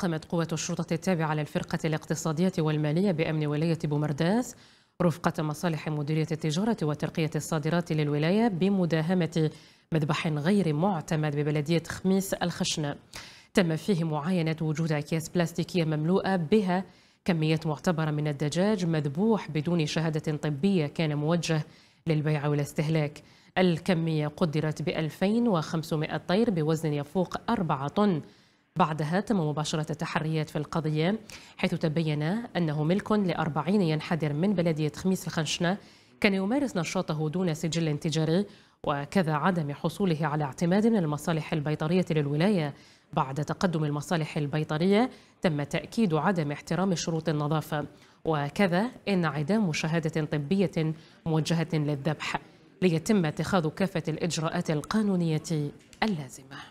قامت قوة الشرطة التابعة للفرقة الاقتصادية والمالية بأمن ولاية بومرداس رفقة مصالح مديرية التجارة وترقية الصادرات للولاية بمداهمة مذبح غير معتمد ببلدية خميس الخشنة تم فيه معاينة وجود أكياس بلاستيكية مملوءة بها كميات معتبرة من الدجاج مذبوح بدون شهادة طبية كان موجه للبيع والاستهلاك الكمية قدرت ب 2500 طير بوزن يفوق 4 طن بعدها تم مباشرة التحريات في القضية حيث تبين أنه ملك لأربعين ينحدر من بلدية خميس الخنشنة كان يمارس نشاطه دون سجل تجاري وكذا عدم حصوله على اعتماد من المصالح البيطرية للولاية بعد تقدم المصالح البيطرية تم تأكيد عدم احترام شروط النظافة وكذا انعدام شهادة طبية موجهة للذبح ليتم اتخاذ كافة الإجراءات القانونية اللازمة